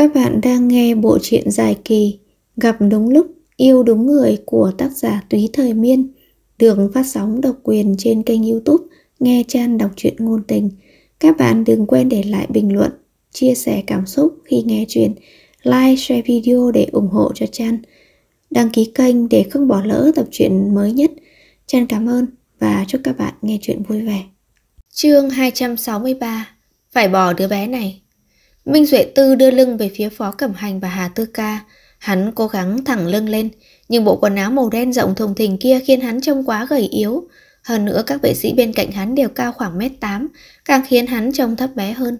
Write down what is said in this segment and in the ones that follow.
Các bạn đang nghe bộ truyện dài kỳ Gặp đúng lúc, yêu đúng người của tác giả Túy Thời Miên được phát sóng độc quyền trên kênh youtube Nghe Chan Đọc truyện Ngôn Tình. Các bạn đừng quên để lại bình luận, chia sẻ cảm xúc khi nghe truyện, like, share video để ủng hộ cho Chan. Đăng ký kênh để không bỏ lỡ tập truyện mới nhất. Chan cảm ơn và chúc các bạn nghe chuyện vui vẻ. Chương 263 Phải bỏ đứa bé này Minh Duệ Tư đưa lưng về phía Phó Cẩm Hành và Hà Tư Ca. Hắn cố gắng thẳng lưng lên, nhưng bộ quần áo màu đen rộng thùng thình kia khiến hắn trông quá gầy yếu. Hơn nữa các vệ sĩ bên cạnh hắn đều cao khoảng mét tám, càng khiến hắn trông thấp bé hơn.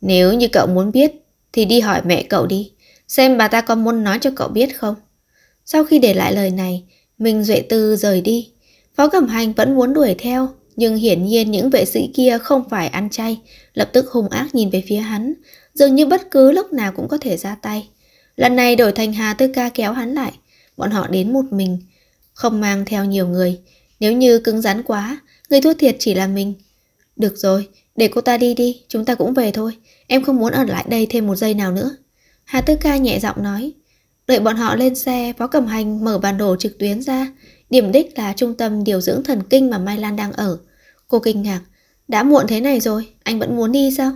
Nếu như cậu muốn biết, thì đi hỏi mẹ cậu đi, xem bà ta có muốn nói cho cậu biết không. Sau khi để lại lời này, Minh Duệ Tư rời đi. Phó Cẩm Hành vẫn muốn đuổi theo, nhưng hiển nhiên những vệ sĩ kia không phải ăn chay, lập tức hung ác nhìn về phía hắn, dường như bất cứ lúc nào cũng có thể ra tay. Lần này đổi thành Hà Tư Ca kéo hắn lại, bọn họ đến một mình, không mang theo nhiều người. Nếu như cứng rắn quá, người thua thiệt chỉ là mình. Được rồi, để cô ta đi đi, chúng ta cũng về thôi. Em không muốn ở lại đây thêm một giây nào nữa. Hà Tư Ca nhẹ giọng nói. Đợi bọn họ lên xe, Phó cầm Hành mở bản đồ trực tuyến ra. Điểm đích là trung tâm điều dưỡng thần kinh mà Mai Lan đang ở. Cô kinh ngạc. Đã muộn thế này rồi, anh vẫn muốn đi sao?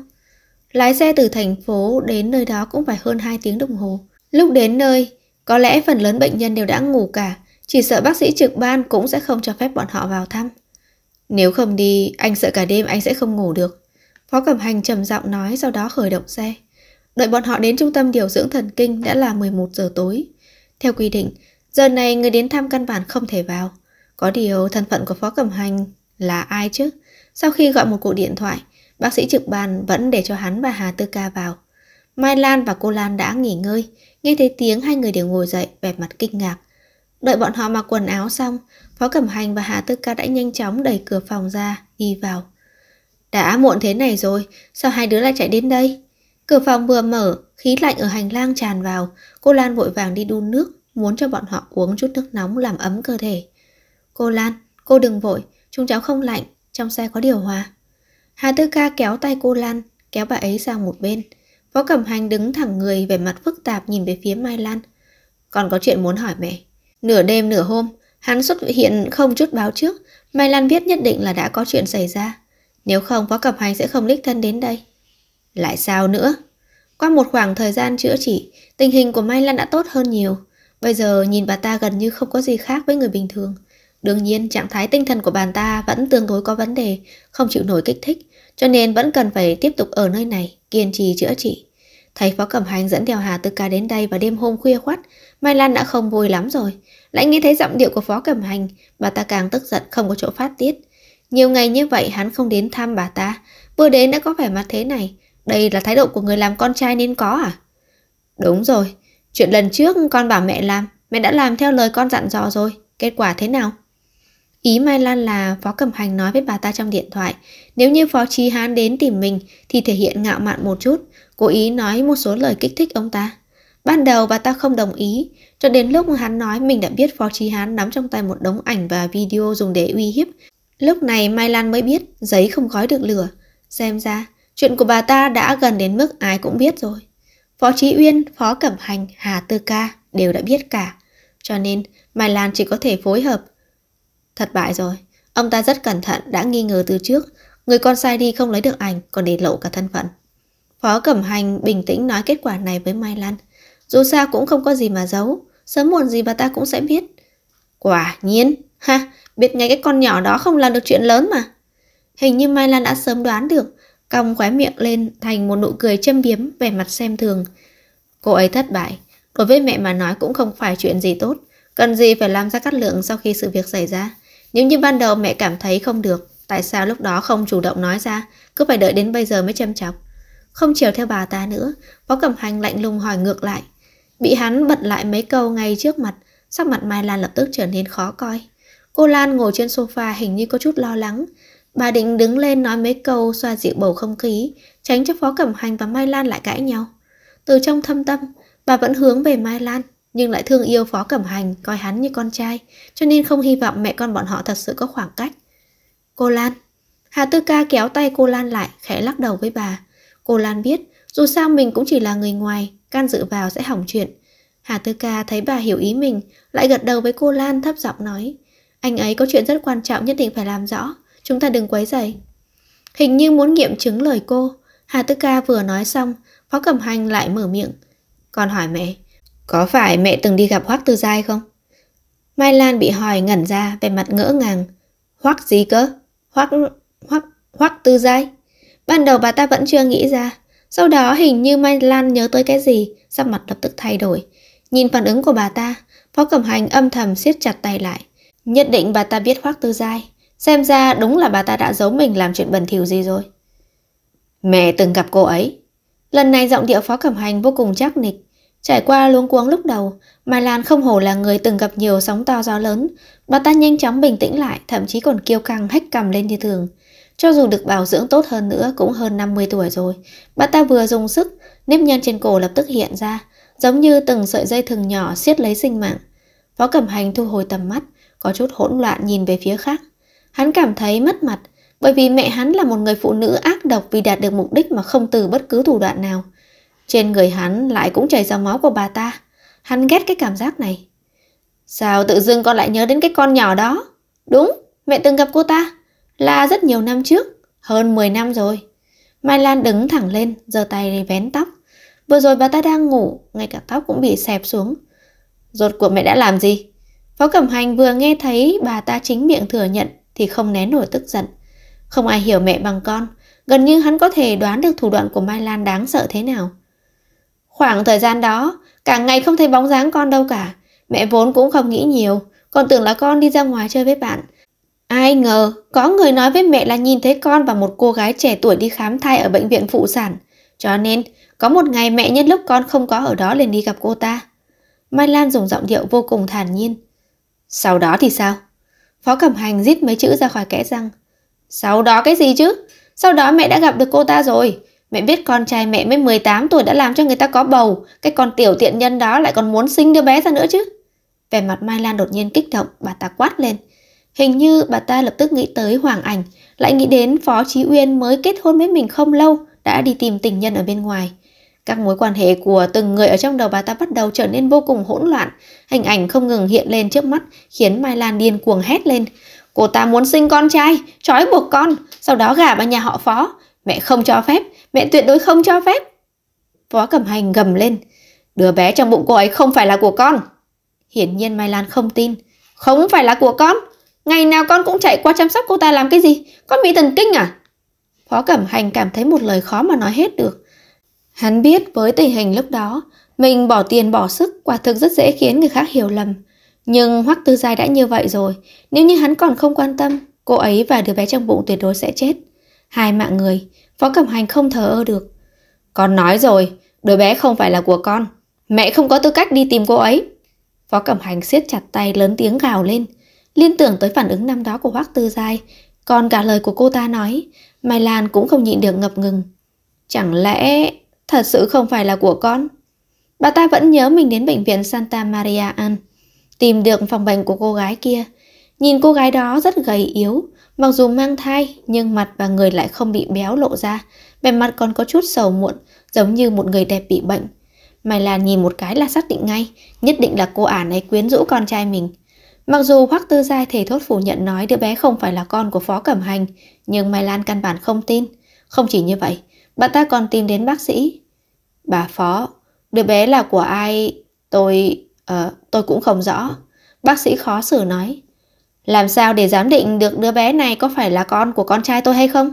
Lái xe từ thành phố đến nơi đó cũng phải hơn 2 tiếng đồng hồ. Lúc đến nơi, có lẽ phần lớn bệnh nhân đều đã ngủ cả, chỉ sợ bác sĩ trực ban cũng sẽ không cho phép bọn họ vào thăm. Nếu không đi, anh sợ cả đêm anh sẽ không ngủ được. Phó Cẩm Hành trầm giọng nói sau đó khởi động xe. Đợi bọn họ đến trung tâm điều dưỡng thần kinh đã là 11 giờ tối. Theo quy định, giờ này người đến thăm căn bản không thể vào. Có điều thân phận của Phó Cẩm Hành là ai chứ? Sau khi gọi một cuộc điện thoại, Bác sĩ trực ban vẫn để cho hắn và Hà Tư Ca vào. Mai Lan và cô Lan đã nghỉ ngơi, nghe thấy tiếng hai người đều ngồi dậy vẻ mặt kinh ngạc. Đợi bọn họ mặc quần áo xong, Phó Cẩm Hành và Hà Tư Ca đã nhanh chóng đẩy cửa phòng ra, đi vào. Đã muộn thế này rồi, sao hai đứa lại chạy đến đây? Cửa phòng vừa mở, khí lạnh ở hành lang tràn vào, cô Lan vội vàng đi đun nước, muốn cho bọn họ uống chút nước nóng làm ấm cơ thể. Cô Lan, cô đừng vội, chúng cháu không lạnh, trong xe có điều hòa. Hà Tư Ca kéo tay cô Lan, kéo bà ấy sang một bên. Võ Cẩm Hành đứng thẳng người vẻ mặt phức tạp nhìn về phía Mai Lan. Còn có chuyện muốn hỏi mẹ. Nửa đêm nửa hôm, hắn xuất hiện không chút báo trước. Mai Lan biết nhất định là đã có chuyện xảy ra. Nếu không Võ Cẩm Hành sẽ không đích thân đến đây. Lại sao nữa? Qua một khoảng thời gian chữa trị, tình hình của Mai Lan đã tốt hơn nhiều. Bây giờ nhìn bà ta gần như không có gì khác với người bình thường. Đương nhiên, trạng thái tinh thần của bà ta vẫn tương đối có vấn đề, không chịu nổi kích thích, cho nên vẫn cần phải tiếp tục ở nơi này, kiên trì chữa trị. Thấy Phó Cẩm Hành dẫn theo Hà Tư Ca đến đây vào đêm hôm khuya khoắt, Mai Lan đã không vui lắm rồi. Lại nghe thấy giọng điệu của Phó Cẩm Hành, bà ta càng tức giận không có chỗ phát tiết. Nhiều ngày như vậy hắn không đến thăm bà ta, vừa đến đã có vẻ mặt thế này. Đây là thái độ của người làm con trai nên có à? Đúng rồi, chuyện lần trước con bảo mẹ làm, mẹ đã làm theo lời con dặn dò rồi, kết quả thế nào? Ý Mai Lan là Phó Cẩm Hành nói với bà ta trong điện thoại, nếu như Phó Trí Hán đến tìm mình thì thể hiện ngạo mạn một chút, cố ý nói một số lời kích thích ông ta. Ban đầu bà ta không đồng ý, cho đến lúc hắn nói mình đã biết Phó Trí Hán nắm trong tay một đống ảnh và video dùng để uy hiếp. Lúc này Mai Lan mới biết giấy không gói được lửa. Xem ra, chuyện của bà ta đã gần đến mức ai cũng biết rồi. Phó Trí Uyên, Phó Cẩm Hành, Hà Tư Ca đều đã biết cả. Cho nên Mai Lan chỉ có thể phối hợp thật bại rồi. Ông ta rất cẩn thận đã nghi ngờ từ trước. Người con sai đi không lấy được ảnh còn để lộ cả thân phận. Phó Cẩm Hành bình tĩnh nói kết quả này với Mai Lan. Dù sao cũng không có gì mà giấu. Sớm muộn gì bà ta cũng sẽ biết. Quả nhiên. Ha, biết ngay cái con nhỏ đó không làm được chuyện lớn mà. Hình như Mai Lan đã sớm đoán được. Còng khóe miệng lên thành một nụ cười châm biếm vẻ mặt xem thường. Cô ấy thất bại. Đối với mẹ mà nói cũng không phải chuyện gì tốt. Cần gì phải làm ra cắt lượng sau khi sự việc xảy ra. Nếu như ban đầu mẹ cảm thấy không được, tại sao lúc đó không chủ động nói ra, cứ phải đợi đến bây giờ mới châm chọc. Không chiều theo bà ta nữa, Phó Cẩm Hành lạnh lùng hỏi ngược lại. Bị hắn bật lại mấy câu ngay trước mặt, sắc mặt Mai Lan lập tức trở nên khó coi. Cô Lan ngồi trên sofa hình như có chút lo lắng. Bà định đứng lên nói mấy câu xoa dịu bầu không khí, tránh cho Phó Cẩm Hành và Mai Lan lại cãi nhau. Từ trong thâm tâm, bà vẫn hướng về Mai Lan nhưng lại thương yêu Phó Cẩm Hành, coi hắn như con trai, cho nên không hy vọng mẹ con bọn họ thật sự có khoảng cách. Cô Lan Hà Tư Ca kéo tay cô Lan lại, khẽ lắc đầu với bà. Cô Lan biết, dù sao mình cũng chỉ là người ngoài, can dự vào sẽ hỏng chuyện. Hà Tư Ca thấy bà hiểu ý mình, lại gật đầu với cô Lan thấp giọng nói. Anh ấy có chuyện rất quan trọng nhất định phải làm rõ, chúng ta đừng quấy rầy. Hình như muốn nghiệm chứng lời cô, Hà Tư Ca vừa nói xong, Phó Cẩm Hành lại mở miệng. Còn hỏi mẹ, có phải mẹ từng đi gặp Hoắc Tư Giai không? Mai Lan bị hỏi ngẩn ra về mặt ngỡ ngàng. Hoắc gì cơ? Hoắc Hoắc Hoắc Tư Giai? Ban đầu bà ta vẫn chưa nghĩ ra. Sau đó hình như Mai Lan nhớ tới cái gì, sắc mặt lập tức thay đổi. Nhìn phản ứng của bà ta, Phó Cẩm Hành âm thầm siết chặt tay lại. Nhất định bà ta biết Hoắc Tư Giai. Xem ra đúng là bà ta đã giấu mình làm chuyện bẩn thỉu gì rồi. Mẹ từng gặp cô ấy. Lần này giọng điệu Phó Cẩm Hành vô cùng chắc nịch. Trải qua luống cuống lúc đầu, Mai Lan không hổ là người từng gặp nhiều sóng to gió lớn, bà ta nhanh chóng bình tĩnh lại, thậm chí còn kiêu căng hách cầm lên như thường. Cho dù được bảo dưỡng tốt hơn nữa cũng hơn 50 tuổi rồi, bà ta vừa dùng sức, nếp nhăn trên cổ lập tức hiện ra, giống như từng sợi dây thừng nhỏ siết lấy sinh mạng. Phó Cẩm Hành thu hồi tầm mắt, có chút hỗn loạn nhìn về phía khác. Hắn cảm thấy mất mặt, bởi vì mẹ hắn là một người phụ nữ ác độc vì đạt được mục đích mà không từ bất cứ thủ đoạn nào. Trên người hắn lại cũng chảy ra máu của bà ta. Hắn ghét cái cảm giác này. Sao tự dưng con lại nhớ đến cái con nhỏ đó? Đúng, mẹ từng gặp cô ta. Là rất nhiều năm trước, hơn 10 năm rồi. Mai Lan đứng thẳng lên, giơ tay để vén tóc. Vừa rồi bà ta đang ngủ, ngay cả tóc cũng bị xẹp xuống. Rốt cuộc mẹ đã làm gì? Phó Cẩm Hành vừa nghe thấy bà ta chính miệng thừa nhận thì không nén nổi tức giận. Không ai hiểu mẹ bằng con, gần như hắn có thể đoán được thủ đoạn của Mai Lan đáng sợ thế nào. Khoảng thời gian đó, cả ngày không thấy bóng dáng con đâu cả. Mẹ vốn cũng không nghĩ nhiều, còn tưởng là con đi ra ngoài chơi với bạn. Ai ngờ, có người nói với mẹ là nhìn thấy con và một cô gái trẻ tuổi đi khám thai ở bệnh viện phụ sản. Cho nên, có một ngày mẹ nhân lúc con không có ở đó liền đi gặp cô ta. Mai Lan dùng giọng điệu vô cùng thản nhiên. Sau đó thì sao? Phó Cẩm Hành rít mấy chữ ra khỏi kẽ răng. Sau đó cái gì chứ? Sau đó mẹ đã gặp được cô ta rồi. Mẹ biết con trai mẹ mới 18 tuổi đã làm cho người ta có bầu, cái con tiểu tiện nhân đó lại còn muốn sinh đứa bé ra nữa chứ. Vẻ mặt Mai Lan đột nhiên kích động, bà ta quát lên. Hình như bà ta lập tức nghĩ tới Hoàng Ảnh, lại nghĩ đến Phó Chí Uyên mới kết hôn với mình không lâu, đã đi tìm tình nhân ở bên ngoài. Các mối quan hệ của từng người ở trong đầu bà ta bắt đầu trở nên vô cùng hỗn loạn, hình ảnh không ngừng hiện lên trước mắt, khiến Mai Lan điên cuồng hét lên. Cô ta muốn sinh con trai, trói buộc con, sau đó gả vào nhà họ Phó, Mẹ không cho phép, mẹ tuyệt đối không cho phép. Phó Cẩm Hành gầm lên, đứa bé trong bụng cô ấy không phải là của con. Hiển nhiên Mai Lan không tin, không phải là của con. Ngày nào con cũng chạy qua chăm sóc cô ta làm cái gì, con bị thần kinh à? Phó Cẩm Hành cảm thấy một lời khó mà nói hết được. Hắn biết với tình hình lúc đó, mình bỏ tiền bỏ sức quả thực rất dễ khiến người khác hiểu lầm. Nhưng Hoắc Tư Giai đã như vậy rồi, nếu như hắn còn không quan tâm, cô ấy và đứa bé trong bụng tuyệt đối sẽ chết. Hai mạng người, phó Cẩm Hành không thờ ơ được. Con nói rồi, đứa bé không phải là của con. Mẹ không có tư cách đi tìm cô ấy. phó Cẩm Hành siết chặt tay lớn tiếng gào lên. Liên tưởng tới phản ứng năm đó của Hoác Tư Giai, còn cả lời của cô ta nói, Mai Lan cũng không nhịn được ngập ngừng. Chẳng lẽ thật sự không phải là của con? Bà ta vẫn nhớ mình đến bệnh viện Santa Maria An, tìm được phòng bệnh của cô gái kia. Nhìn cô gái đó rất gầy yếu, Mặc dù mang thai, nhưng mặt và người lại không bị béo lộ ra, vẻ mặt còn có chút sầu muộn, giống như một người đẹp bị bệnh. Mày Lan nhìn một cái là xác định ngay, nhất định là cô ả này quyến rũ con trai mình. Mặc dù Hoắc Tư Giai thể thốt phủ nhận nói đứa bé không phải là con của Phó Cẩm Hành, nhưng Mai Lan căn bản không tin. Không chỉ như vậy, bà ta còn tìm đến bác sĩ. Bà Phó, đứa bé là của ai? Tôi... Uh, tôi cũng không rõ. Bác sĩ khó xử nói. Làm sao để giám định được đứa bé này có phải là con của con trai tôi hay không?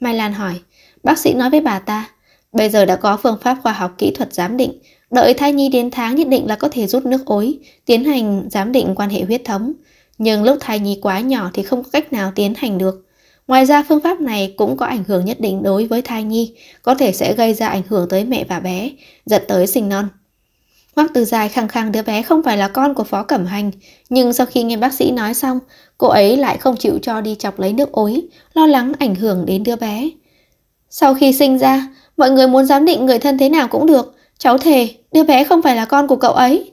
Mai Lan hỏi. Bác sĩ nói với bà ta, bây giờ đã có phương pháp khoa học kỹ thuật giám định, đợi thai nhi đến tháng nhất định là có thể rút nước ối, tiến hành giám định quan hệ huyết thống. Nhưng lúc thai nhi quá nhỏ thì không có cách nào tiến hành được. Ngoài ra phương pháp này cũng có ảnh hưởng nhất định đối với thai nhi, có thể sẽ gây ra ảnh hưởng tới mẹ và bé, dẫn tới sinh non. Mắc từ dài khăng khăng đứa bé không phải là con của Phó Cẩm Hành, nhưng sau khi nghe bác sĩ nói xong, cô ấy lại không chịu cho đi chọc lấy nước ối, lo lắng ảnh hưởng đến đứa bé. Sau khi sinh ra, mọi người muốn giám định người thân thế nào cũng được, cháu thề, đứa bé không phải là con của cậu ấy.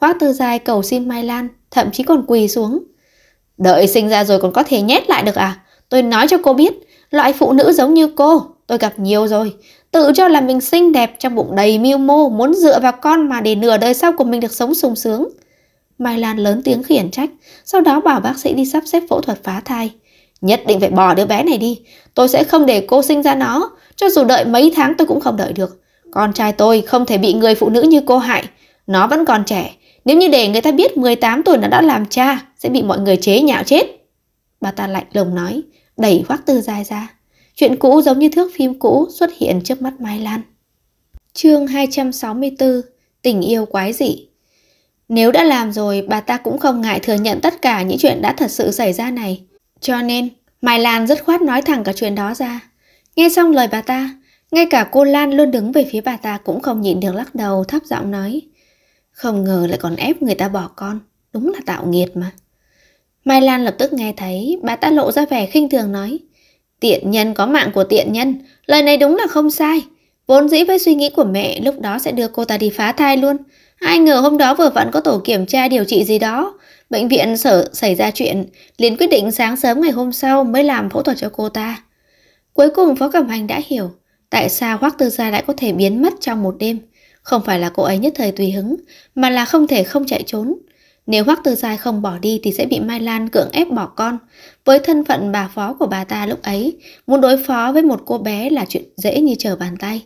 Hoác từ dài cầu xin Mai Lan, thậm chí còn quỳ xuống. Đợi sinh ra rồi còn có thể nhét lại được à? Tôi nói cho cô biết, loại phụ nữ giống như cô, Tôi gặp nhiều rồi, tự cho là mình xinh đẹp trong bụng đầy mưu mô, muốn dựa vào con mà để nửa đời sau của mình được sống sung sướng. Mai Lan lớn tiếng khiển trách, sau đó bảo bác sĩ đi sắp xếp phẫu thuật phá thai. Nhất định phải bỏ đứa bé này đi, tôi sẽ không để cô sinh ra nó, cho dù đợi mấy tháng tôi cũng không đợi được. Con trai tôi không thể bị người phụ nữ như cô hại, nó vẫn còn trẻ, nếu như để người ta biết 18 tuổi nó đã làm cha, sẽ bị mọi người chế nhạo chết. Bà ta lạnh lùng nói, đẩy hoắc tư dài ra. Chuyện cũ giống như thước phim cũ xuất hiện trước mắt Mai Lan. Chương 264 Tình yêu quái dị Nếu đã làm rồi, bà ta cũng không ngại thừa nhận tất cả những chuyện đã thật sự xảy ra này. Cho nên, Mai Lan rất khoát nói thẳng cả chuyện đó ra. Nghe xong lời bà ta, ngay cả cô Lan luôn đứng về phía bà ta cũng không nhịn được lắc đầu thấp giọng nói. Không ngờ lại còn ép người ta bỏ con, đúng là tạo nghiệt mà. Mai Lan lập tức nghe thấy, bà ta lộ ra vẻ khinh thường nói. Tiện nhân có mạng của tiện nhân, lời này đúng là không sai. Vốn dĩ với suy nghĩ của mẹ lúc đó sẽ đưa cô ta đi phá thai luôn. Ai ngờ hôm đó vừa vẫn có tổ kiểm tra điều trị gì đó. Bệnh viện sở xảy ra chuyện, liền quyết định sáng sớm ngày hôm sau mới làm phẫu thuật cho cô ta. Cuối cùng Phó Cẩm Hành đã hiểu tại sao Hoắc Tư Gia lại có thể biến mất trong một đêm. Không phải là cô ấy nhất thời tùy hứng, mà là không thể không chạy trốn. Nếu Hoắc Tư Giai không bỏ đi thì sẽ bị Mai Lan cưỡng ép bỏ con. Với thân phận bà phó của bà ta lúc ấy, muốn đối phó với một cô bé là chuyện dễ như trở bàn tay.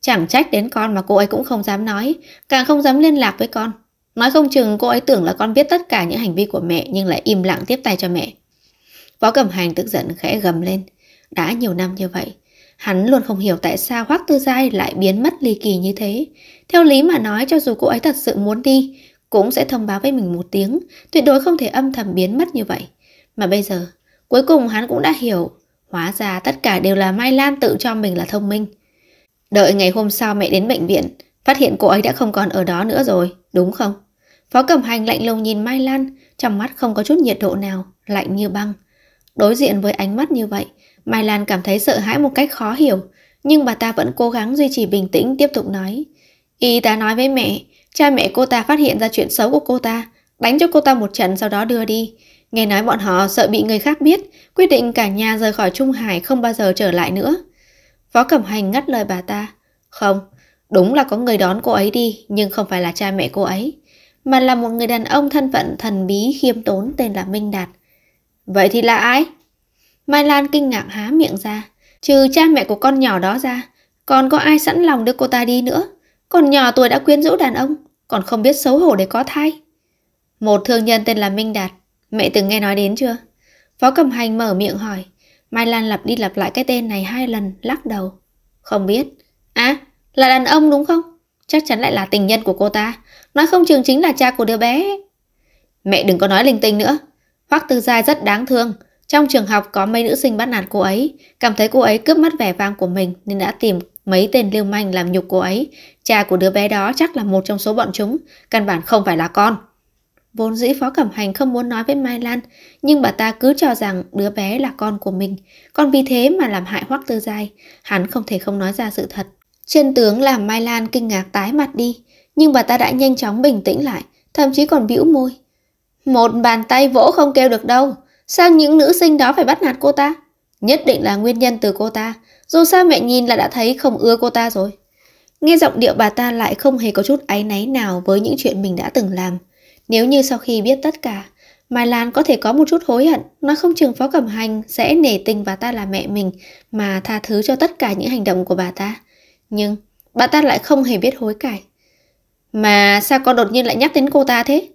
Chẳng trách đến con mà cô ấy cũng không dám nói, càng không dám liên lạc với con. Nói không chừng cô ấy tưởng là con biết tất cả những hành vi của mẹ nhưng lại im lặng tiếp tay cho mẹ. Võ Cẩm Hành tức giận khẽ gầm lên. Đã nhiều năm như vậy, hắn luôn không hiểu tại sao Hoắc Tư Giai lại biến mất ly kỳ như thế. Theo lý mà nói cho dù cô ấy thật sự muốn đi, cũng sẽ thông báo với mình một tiếng, tuyệt đối không thể âm thầm biến mất như vậy. Mà bây giờ, cuối cùng hắn cũng đã hiểu, hóa ra tất cả đều là Mai Lan tự cho mình là thông minh. Đợi ngày hôm sau mẹ đến bệnh viện, phát hiện cô ấy đã không còn ở đó nữa rồi, đúng không? Phó Cẩm Hành lạnh lùng nhìn Mai Lan, trong mắt không có chút nhiệt độ nào, lạnh như băng. Đối diện với ánh mắt như vậy, Mai Lan cảm thấy sợ hãi một cách khó hiểu, nhưng bà ta vẫn cố gắng duy trì bình tĩnh tiếp tục nói. Y tá nói với mẹ, Cha mẹ cô ta phát hiện ra chuyện xấu của cô ta, đánh cho cô ta một trận sau đó đưa đi. Nghe nói bọn họ sợ bị người khác biết, quyết định cả nhà rời khỏi Trung Hải không bao giờ trở lại nữa. Phó Cẩm Hành ngắt lời bà ta. Không, đúng là có người đón cô ấy đi, nhưng không phải là cha mẹ cô ấy, mà là một người đàn ông thân phận thần bí khiêm tốn tên là Minh Đạt. Vậy thì là ai? Mai Lan kinh ngạc há miệng ra. Trừ cha mẹ của con nhỏ đó ra, còn có ai sẵn lòng đưa cô ta đi nữa? Còn nhỏ tuổi đã quyến rũ đàn ông, còn không biết xấu hổ để có thai. Một thương nhân tên là Minh Đạt, mẹ từng nghe nói đến chưa? Phó cầm hành mở miệng hỏi, Mai Lan lặp đi lặp lại cái tên này hai lần, lắc đầu. Không biết. À, là đàn ông đúng không? Chắc chắn lại là tình nhân của cô ta, nói không chừng chính là cha của đứa bé. Mẹ đừng có nói linh tinh nữa, Hoắc Tư Giai rất đáng thương. Trong trường học có mấy nữ sinh bắt nạt cô ấy, cảm thấy cô ấy cướp mất vẻ vang của mình nên đã tìm Mấy tên lưu manh làm nhục cô ấy, cha của đứa bé đó chắc là một trong số bọn chúng, căn bản không phải là con. Vốn dĩ Phó Cẩm Hành không muốn nói với Mai Lan, nhưng bà ta cứ cho rằng đứa bé là con của mình. Còn vì thế mà làm hại Hoắc Tư Giai, hắn không thể không nói ra sự thật. Chân tướng làm Mai Lan kinh ngạc tái mặt đi, nhưng bà ta đã nhanh chóng bình tĩnh lại, thậm chí còn bĩu môi. Một bàn tay vỗ không kêu được đâu, sao những nữ sinh đó phải bắt nạt cô ta? Nhất định là nguyên nhân từ cô ta, dù sao mẹ nhìn là đã thấy không ưa cô ta rồi. Nghe giọng điệu bà ta lại không hề có chút áy náy nào với những chuyện mình đã từng làm. Nếu như sau khi biết tất cả, Mai Lan có thể có một chút hối hận, nói không chừng Phó Cẩm Hành sẽ nể tình bà ta là mẹ mình mà tha thứ cho tất cả những hành động của bà ta. Nhưng bà ta lại không hề biết hối cải. Mà sao con đột nhiên lại nhắc đến cô ta thế?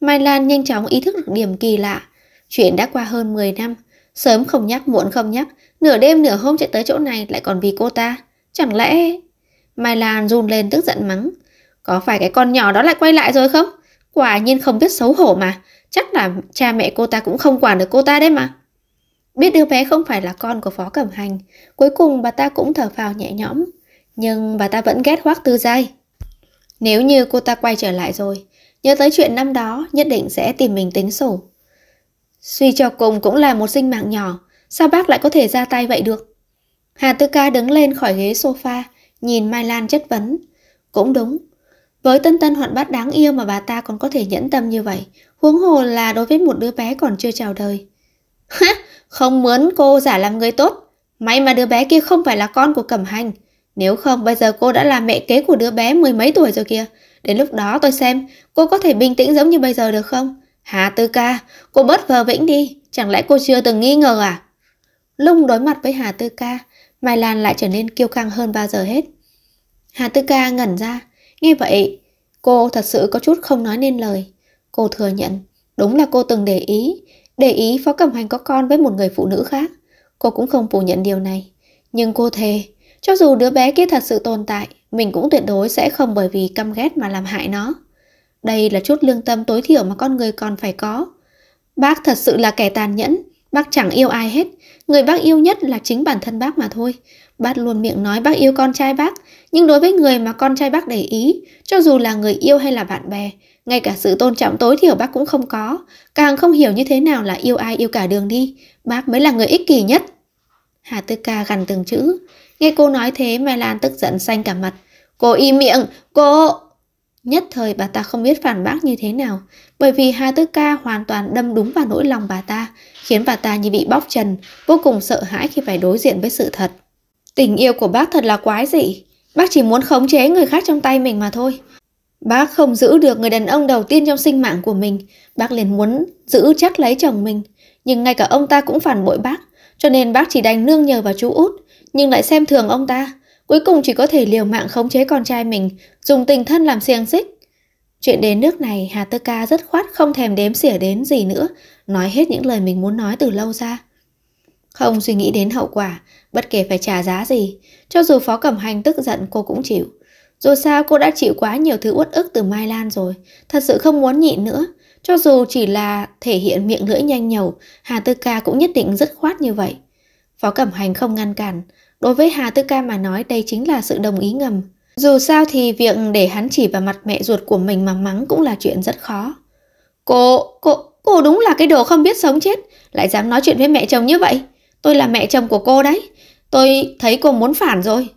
Mai Lan nhanh chóng ý thức được điểm kỳ lạ. Chuyện đã qua hơn 10 năm, Sớm không nhắc, muộn không nhắc, nửa đêm nửa hôm chạy tới chỗ này lại còn vì cô ta. Chẳng lẽ... Mai Lan run lên tức giận mắng. Có phải cái con nhỏ đó lại quay lại rồi không? Quả nhiên không biết xấu hổ mà. Chắc là cha mẹ cô ta cũng không quản được cô ta đấy mà. Biết đứa bé không phải là con của Phó Cẩm Hành, cuối cùng bà ta cũng thở phào nhẹ nhõm. Nhưng bà ta vẫn ghét hoác tư giai. Nếu như cô ta quay trở lại rồi, nhớ tới chuyện năm đó nhất định sẽ tìm mình tính sổ. Suy cho cùng cũng là một sinh mạng nhỏ, sao bác lại có thể ra tay vậy được? Hà Tư Ca đứng lên khỏi ghế sofa, nhìn Mai Lan chất vấn. Cũng đúng, với tân tân hoạn bát đáng yêu mà bà ta còn có thể nhẫn tâm như vậy, huống hồ là đối với một đứa bé còn chưa chào đời. Ha, không muốn cô giả làm người tốt, may mà đứa bé kia không phải là con của Cẩm Hành. Nếu không bây giờ cô đã là mẹ kế của đứa bé mười mấy tuổi rồi kìa, đến lúc đó tôi xem cô có thể bình tĩnh giống như bây giờ được không? Hà Tư Ca, cô bớt vờ vĩnh đi, chẳng lẽ cô chưa từng nghi ngờ à? Lung đối mặt với Hà Tư Ca, Mai Lan lại trở nên kiêu căng hơn bao giờ hết. Hà Tư Ca ngẩn ra, nghe vậy, cô thật sự có chút không nói nên lời. Cô thừa nhận, đúng là cô từng để ý, để ý Phó Cẩm Hành có con với một người phụ nữ khác. Cô cũng không phủ nhận điều này. Nhưng cô thề, cho dù đứa bé kia thật sự tồn tại, mình cũng tuyệt đối sẽ không bởi vì căm ghét mà làm hại nó. Đây là chút lương tâm tối thiểu mà con người còn phải có. Bác thật sự là kẻ tàn nhẫn, bác chẳng yêu ai hết. Người bác yêu nhất là chính bản thân bác mà thôi. Bác luôn miệng nói bác yêu con trai bác, nhưng đối với người mà con trai bác để ý, cho dù là người yêu hay là bạn bè, ngay cả sự tôn trọng tối thiểu bác cũng không có, càng không hiểu như thế nào là yêu ai yêu cả đường đi, bác mới là người ích kỷ nhất. Hà Tư Ca gằn từng chữ, nghe cô nói thế Mai Lan tức giận xanh cả mặt. Cô im miệng, cô... Nhất thời bà ta không biết phản bác như thế nào, bởi vì Hà Tư Ca hoàn toàn đâm đúng vào nỗi lòng bà ta, khiến bà ta như bị bóc trần, vô cùng sợ hãi khi phải đối diện với sự thật. Tình yêu của bác thật là quái dị, bác chỉ muốn khống chế người khác trong tay mình mà thôi. Bác không giữ được người đàn ông đầu tiên trong sinh mạng của mình, bác liền muốn giữ chắc lấy chồng mình, nhưng ngay cả ông ta cũng phản bội bác, cho nên bác chỉ đành nương nhờ vào chú út, nhưng lại xem thường ông ta cuối cùng chỉ có thể liều mạng khống chế con trai mình, dùng tình thân làm xiềng xích. Chuyện đến nước này Hà Tơ Ca rất khoát không thèm đếm xỉa đến gì nữa, nói hết những lời mình muốn nói từ lâu ra. Không suy nghĩ đến hậu quả, bất kể phải trả giá gì, cho dù Phó Cẩm Hành tức giận cô cũng chịu. Dù sao cô đã chịu quá nhiều thứ uất ức từ Mai Lan rồi, thật sự không muốn nhịn nữa. Cho dù chỉ là thể hiện miệng lưỡi nhanh nhầu, Hà Tư Ca cũng nhất định dứt khoát như vậy. Phó Cẩm Hành không ngăn cản, Đối với Hà Tư Ca mà nói đây chính là sự đồng ý ngầm. Dù sao thì việc để hắn chỉ vào mặt mẹ ruột của mình mà mắng cũng là chuyện rất khó. Cô, cô, cô đúng là cái đồ không biết sống chết, lại dám nói chuyện với mẹ chồng như vậy. Tôi là mẹ chồng của cô đấy, tôi thấy cô muốn phản rồi.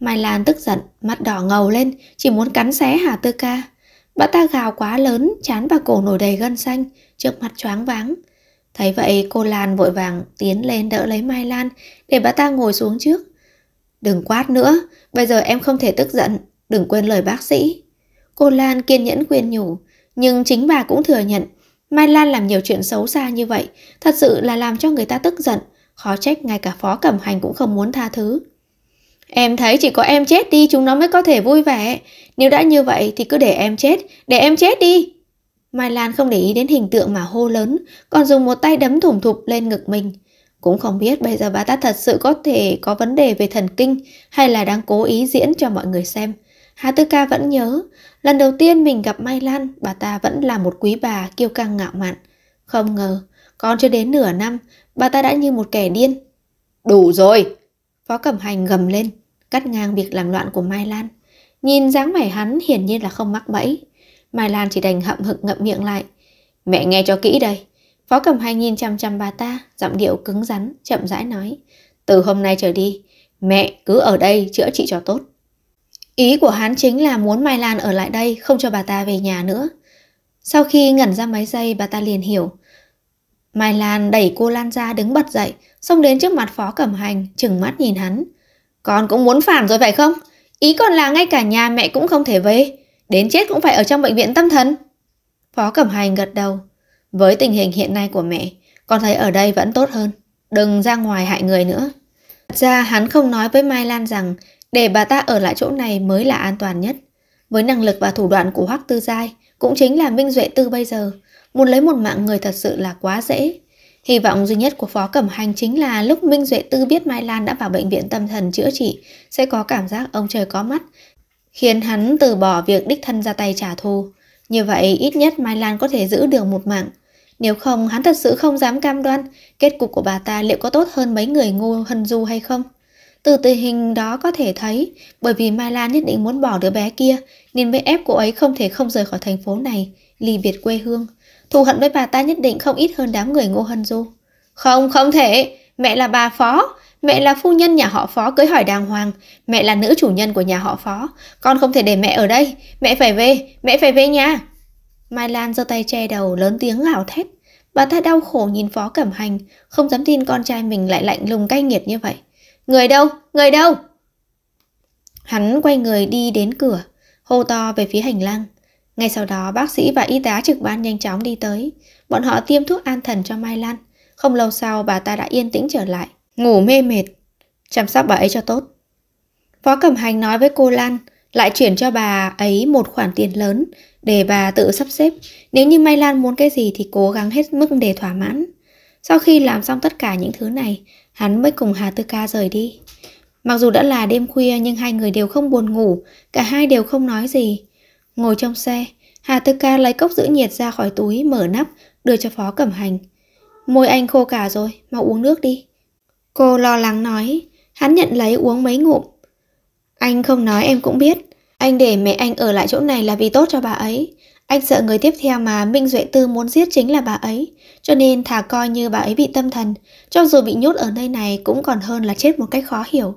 Mai Lan tức giận, mắt đỏ ngầu lên, chỉ muốn cắn xé Hà Tư Ca. Bà ta gào quá lớn, chán và cổ nổi đầy gân xanh, trước mặt choáng váng. Thấy vậy cô Lan vội vàng tiến lên đỡ lấy Mai Lan để bà ta ngồi xuống trước. Đừng quát nữa, bây giờ em không thể tức giận, đừng quên lời bác sĩ. Cô Lan kiên nhẫn khuyên nhủ, nhưng chính bà cũng thừa nhận Mai Lan làm nhiều chuyện xấu xa như vậy, thật sự là làm cho người ta tức giận, khó trách ngay cả phó cẩm hành cũng không muốn tha thứ. Em thấy chỉ có em chết đi chúng nó mới có thể vui vẻ, nếu đã như vậy thì cứ để em chết, để em chết đi. Mai Lan không để ý đến hình tượng mà hô lớn, còn dùng một tay đấm thủng thục lên ngực mình. Cũng không biết bây giờ bà ta thật sự có thể có vấn đề về thần kinh hay là đang cố ý diễn cho mọi người xem. Hà Tư Ca vẫn nhớ, lần đầu tiên mình gặp Mai Lan, bà ta vẫn là một quý bà kiêu căng ngạo mạn. Không ngờ, còn chưa đến nửa năm, bà ta đã như một kẻ điên. Đủ rồi! Phó Cẩm Hành gầm lên, cắt ngang việc làm loạn của Mai Lan. Nhìn dáng vẻ hắn hiển nhiên là không mắc bẫy. Mai Lan chỉ đành hậm hực ngậm miệng lại. Mẹ nghe cho kỹ đây. Phó Cẩm Hành nhìn chăm chăm bà ta, giọng điệu cứng rắn, chậm rãi nói. Từ hôm nay trở đi, mẹ cứ ở đây chữa trị cho tốt. Ý của hắn chính là muốn Mai Lan ở lại đây, không cho bà ta về nhà nữa. Sau khi ngẩn ra mấy giây, bà ta liền hiểu. Mai Lan đẩy cô Lan ra đứng bật dậy, xông đến trước mặt Phó Cẩm Hành, chừng mắt nhìn hắn. Con cũng muốn phản rồi phải không? Ý còn là ngay cả nhà mẹ cũng không thể về. Đến chết cũng phải ở trong bệnh viện tâm thần. Phó Cẩm Hành gật đầu. Với tình hình hiện nay của mẹ, con thấy ở đây vẫn tốt hơn. Đừng ra ngoài hại người nữa. Thật ra hắn không nói với Mai Lan rằng để bà ta ở lại chỗ này mới là an toàn nhất. Với năng lực và thủ đoạn của Hoắc Tư Giai, cũng chính là Minh Duệ Tư bây giờ, muốn lấy một mạng người thật sự là quá dễ. Hy vọng duy nhất của Phó Cẩm Hành chính là lúc Minh Duệ Tư biết Mai Lan đã vào bệnh viện tâm thần chữa trị, sẽ có cảm giác ông trời có mắt, khiến hắn từ bỏ việc đích thân ra tay trả thù. Như vậy ít nhất Mai Lan có thể giữ được một mạng. Nếu không hắn thật sự không dám cam đoan kết cục của bà ta liệu có tốt hơn mấy người ngu hân du hay không. Từ tình hình đó có thể thấy, bởi vì Mai Lan nhất định muốn bỏ đứa bé kia, nên với ép cô ấy không thể không rời khỏi thành phố này, ly biệt quê hương. Thù hận với bà ta nhất định không ít hơn đám người ngô hân du. Không, không thể, mẹ là bà phó, Mẹ là phu nhân nhà họ phó cưới hỏi đàng hoàng, mẹ là nữ chủ nhân của nhà họ phó. Con không thể để mẹ ở đây, mẹ phải về, mẹ phải về nhà. Mai Lan giơ tay che đầu lớn tiếng gào thét. Bà ta đau khổ nhìn phó cẩm hành, không dám tin con trai mình lại lạnh lùng cay nghiệt như vậy. Người đâu? Người đâu? Hắn quay người đi đến cửa, hô to về phía hành lang. Ngay sau đó bác sĩ và y tá trực ban nhanh chóng đi tới. Bọn họ tiêm thuốc an thần cho Mai Lan. Không lâu sau bà ta đã yên tĩnh trở lại. Ngủ mê mệt, chăm sóc bà ấy cho tốt. Phó Cẩm Hành nói với cô Lan, lại chuyển cho bà ấy một khoản tiền lớn để bà tự sắp xếp. Nếu như Mai Lan muốn cái gì thì cố gắng hết mức để thỏa mãn. Sau khi làm xong tất cả những thứ này, hắn mới cùng Hà Tư Ca rời đi. Mặc dù đã là đêm khuya nhưng hai người đều không buồn ngủ, cả hai đều không nói gì. Ngồi trong xe, Hà Tư Ca lấy cốc giữ nhiệt ra khỏi túi, mở nắp, đưa cho Phó Cẩm Hành. Môi anh khô cả rồi, mau uống nước đi. Cô lo lắng nói, hắn nhận lấy uống mấy ngụm. Anh không nói em cũng biết, anh để mẹ anh ở lại chỗ này là vì tốt cho bà ấy. Anh sợ người tiếp theo mà Minh Duệ Tư muốn giết chính là bà ấy, cho nên thả coi như bà ấy bị tâm thần, cho dù bị nhốt ở nơi này cũng còn hơn là chết một cách khó hiểu.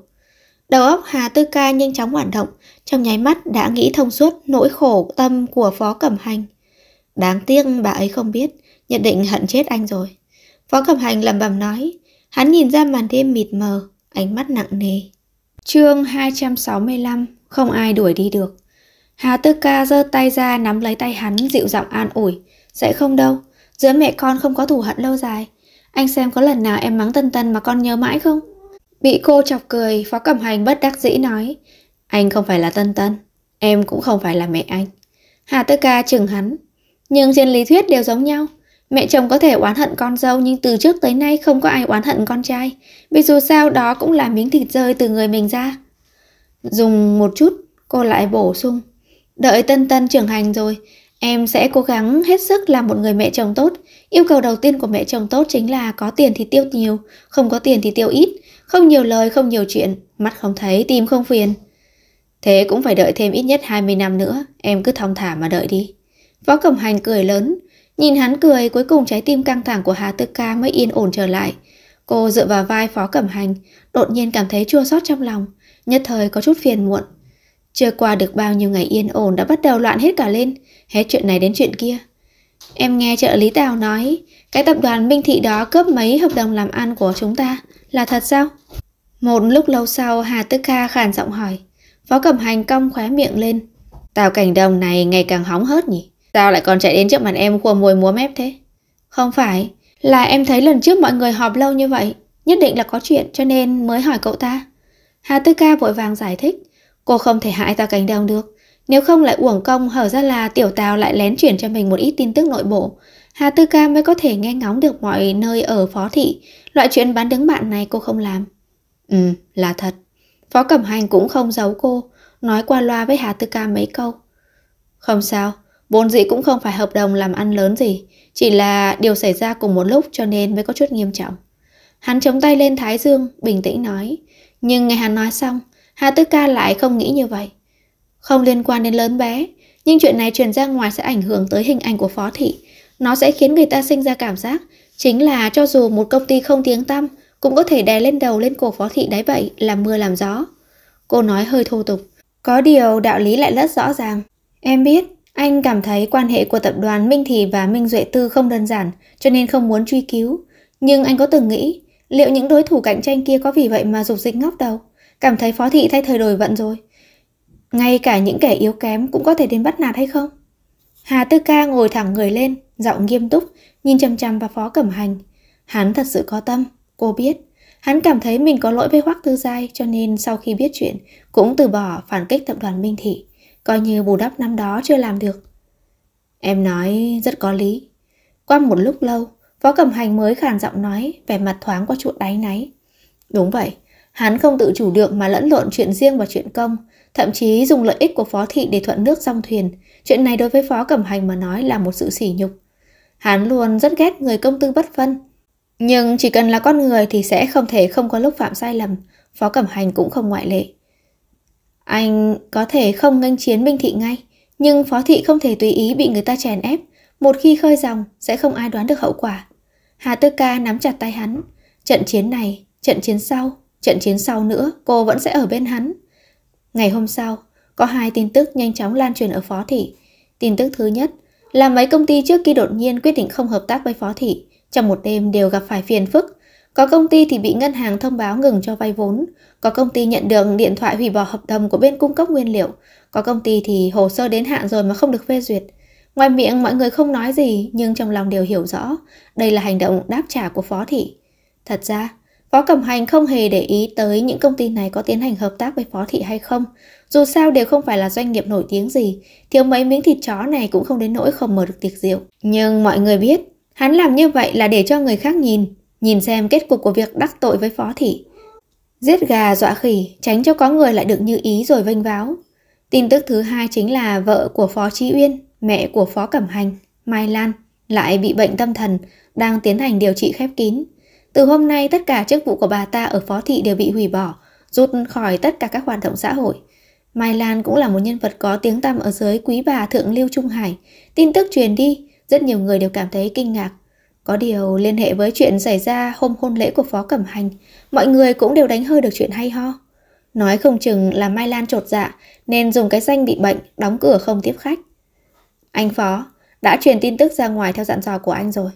Đầu óc Hà Tư Ca nhanh chóng hoạt động, trong nháy mắt đã nghĩ thông suốt nỗi khổ tâm của Phó Cẩm Hành. Đáng tiếc bà ấy không biết, nhận định hận chết anh rồi. Phó Cẩm Hành lầm bầm nói, Hắn nhìn ra màn đêm mịt mờ, ánh mắt nặng nề. Chương 265, không ai đuổi đi được. Hà Tư Ca giơ tay ra nắm lấy tay hắn dịu giọng an ủi, "Sẽ không đâu, giữa mẹ con không có thù hận lâu dài. Anh xem có lần nào em mắng Tân Tân mà con nhớ mãi không?" Bị cô chọc cười, Phó Cẩm Hành bất đắc dĩ nói, "Anh không phải là Tân Tân, em cũng không phải là mẹ anh." Hà Tư Ca chừng hắn, "Nhưng trên lý thuyết đều giống nhau." Mẹ chồng có thể oán hận con dâu nhưng từ trước tới nay không có ai oán hận con trai, vì dù sao đó cũng là miếng thịt rơi từ người mình ra. Dùng một chút, cô lại bổ sung. Đợi Tân Tân trưởng hành rồi, em sẽ cố gắng hết sức làm một người mẹ chồng tốt. Yêu cầu đầu tiên của mẹ chồng tốt chính là có tiền thì tiêu nhiều, không có tiền thì tiêu ít, không nhiều lời, không nhiều chuyện, mắt không thấy, tim không phiền. Thế cũng phải đợi thêm ít nhất 20 năm nữa, em cứ thong thả mà đợi đi. Võ Cẩm Hành cười lớn, Nhìn hắn cười cuối cùng trái tim căng thẳng của Hà Tư Ca mới yên ổn trở lại. Cô dựa vào vai Phó Cẩm Hành, đột nhiên cảm thấy chua xót trong lòng, nhất thời có chút phiền muộn. Chưa qua được bao nhiêu ngày yên ổn đã bắt đầu loạn hết cả lên, hết chuyện này đến chuyện kia. Em nghe trợ lý Tào nói, cái tập đoàn Minh Thị đó cướp mấy hợp đồng làm ăn của chúng ta, là thật sao? Một lúc lâu sau Hà Tư Kha khàn giọng hỏi, Phó Cẩm Hành cong khóe miệng lên. Tào cảnh đồng này ngày càng hóng hớt nhỉ? Sao lại còn chạy đến trước mặt em khua môi múa mép thế? Không phải, là em thấy lần trước mọi người họp lâu như vậy, nhất định là có chuyện cho nên mới hỏi cậu ta. Hà Tư Ca vội vàng giải thích, cô không thể hại Tào cánh Đông được, nếu không lại uổng công hở ra là tiểu Tào lại lén chuyển cho mình một ít tin tức nội bộ. Hà Tư Ca mới có thể nghe ngóng được mọi nơi ở phó thị, loại chuyện bán đứng bạn này cô không làm. Ừ, là thật. Phó Cẩm Hành cũng không giấu cô, nói qua loa với Hà Tư Ca mấy câu. Không sao, Vốn dĩ cũng không phải hợp đồng làm ăn lớn gì, chỉ là điều xảy ra cùng một lúc cho nên mới có chút nghiêm trọng. Hắn chống tay lên Thái Dương, bình tĩnh nói. Nhưng nghe hắn nói xong, Hà Tư Ca lại không nghĩ như vậy. Không liên quan đến lớn bé, nhưng chuyện này truyền ra ngoài sẽ ảnh hưởng tới hình ảnh của phó thị. Nó sẽ khiến người ta sinh ra cảm giác, chính là cho dù một công ty không tiếng tăm, cũng có thể đè lên đầu lên cổ phó thị đấy vậy, làm mưa làm gió. Cô nói hơi thô tục. Có điều đạo lý lại rất rõ ràng. Em biết, anh cảm thấy quan hệ của tập đoàn Minh Thị và Minh Duệ Tư không đơn giản, cho nên không muốn truy cứu. Nhưng anh có từng nghĩ, liệu những đối thủ cạnh tranh kia có vì vậy mà dục dịch ngóc đầu? Cảm thấy phó thị thay thời đổi vận rồi. Ngay cả những kẻ yếu kém cũng có thể đến bắt nạt hay không? Hà Tư Ca ngồi thẳng người lên, giọng nghiêm túc, nhìn chằm chằm vào phó cẩm hành. Hắn thật sự có tâm, cô biết. Hắn cảm thấy mình có lỗi với Hoắc Tư Giai cho nên sau khi biết chuyện cũng từ bỏ phản kích tập đoàn Minh Thị coi như bù đắp năm đó chưa làm được. Em nói rất có lý. Qua một lúc lâu, phó cẩm Hành mới khàn giọng nói, vẻ mặt thoáng qua chuột đáy náy. Đúng vậy, hắn không tự chủ được mà lẫn lộn chuyện riêng và chuyện công, thậm chí dùng lợi ích của phó thị để thuận nước dòng thuyền. Chuyện này đối với Phó Cẩm Hành mà nói là một sự sỉ nhục. Hắn luôn rất ghét người công tư bất phân. Nhưng chỉ cần là con người thì sẽ không thể không có lúc phạm sai lầm. Phó Cẩm Hành cũng không ngoại lệ. Anh có thể không nghênh chiến Minh Thị ngay, nhưng Phó Thị không thể tùy ý bị người ta chèn ép. Một khi khơi dòng, sẽ không ai đoán được hậu quả. Hà Tư Ca nắm chặt tay hắn. Trận chiến này, trận chiến sau, trận chiến sau nữa, cô vẫn sẽ ở bên hắn. Ngày hôm sau, có hai tin tức nhanh chóng lan truyền ở Phó Thị. Tin tức thứ nhất là mấy công ty trước khi đột nhiên quyết định không hợp tác với Phó Thị. Trong một đêm đều gặp phải phiền phức, có công ty thì bị ngân hàng thông báo ngừng cho vay vốn, có công ty nhận được điện thoại hủy bỏ hợp đồng của bên cung cấp nguyên liệu, có công ty thì hồ sơ đến hạn rồi mà không được phê duyệt. Ngoài miệng mọi người không nói gì nhưng trong lòng đều hiểu rõ, đây là hành động đáp trả của phó thị. Thật ra, phó cầm hành không hề để ý tới những công ty này có tiến hành hợp tác với phó thị hay không. Dù sao đều không phải là doanh nghiệp nổi tiếng gì, thiếu mấy miếng thịt chó này cũng không đến nỗi không mở được tiệc rượu. Nhưng mọi người biết, hắn làm như vậy là để cho người khác nhìn, Nhìn xem kết cục của việc đắc tội với phó thị. Giết gà dọa khỉ, tránh cho có người lại được như ý rồi vênh váo. Tin tức thứ hai chính là vợ của phó chí Uyên, mẹ của phó Cẩm Hành, Mai Lan, lại bị bệnh tâm thần, đang tiến hành điều trị khép kín. Từ hôm nay tất cả chức vụ của bà ta ở phó thị đều bị hủy bỏ, rút khỏi tất cả các hoạt động xã hội. Mai Lan cũng là một nhân vật có tiếng tăm ở giới quý bà thượng lưu Trung Hải. Tin tức truyền đi, rất nhiều người đều cảm thấy kinh ngạc. Có điều liên hệ với chuyện xảy ra hôm hôn lễ của Phó Cẩm Hành, mọi người cũng đều đánh hơi được chuyện hay ho. Nói không chừng là Mai Lan trột dạ nên dùng cái danh bị bệnh, đóng cửa không tiếp khách. Anh Phó, đã truyền tin tức ra ngoài theo dặn dò của anh rồi.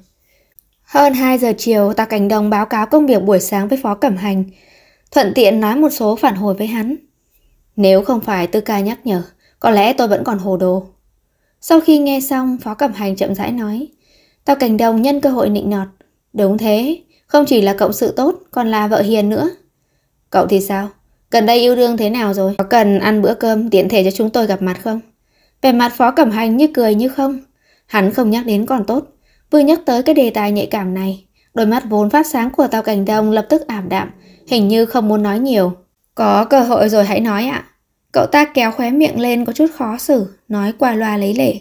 Hơn 2 giờ chiều, Tạ Cảnh Đồng báo cáo công việc buổi sáng với Phó Cẩm Hành, thuận tiện nói một số phản hồi với hắn. Nếu không phải Tư Ca nhắc nhở, có lẽ tôi vẫn còn hồ đồ. Sau khi nghe xong, Phó Cẩm Hành chậm rãi nói. Cao Cảnh Đồng nhân cơ hội nịnh nọt. Đúng thế, không chỉ là cộng sự tốt, còn là vợ hiền nữa. Cậu thì sao? Gần đây yêu đương thế nào rồi? Có cần ăn bữa cơm tiện thể cho chúng tôi gặp mặt không? Vẻ mặt Phó Cẩm Hành như cười như không. Hắn không nhắc đến còn tốt. Vừa nhắc tới cái đề tài nhạy cảm này, đôi mắt vốn phát sáng của Tào Cảnh Đồng lập tức ảm đạm, hình như không muốn nói nhiều. Có cơ hội rồi hãy nói ạ. Cậu ta kéo khóe miệng lên có chút khó xử, nói qua loa lấy lệ.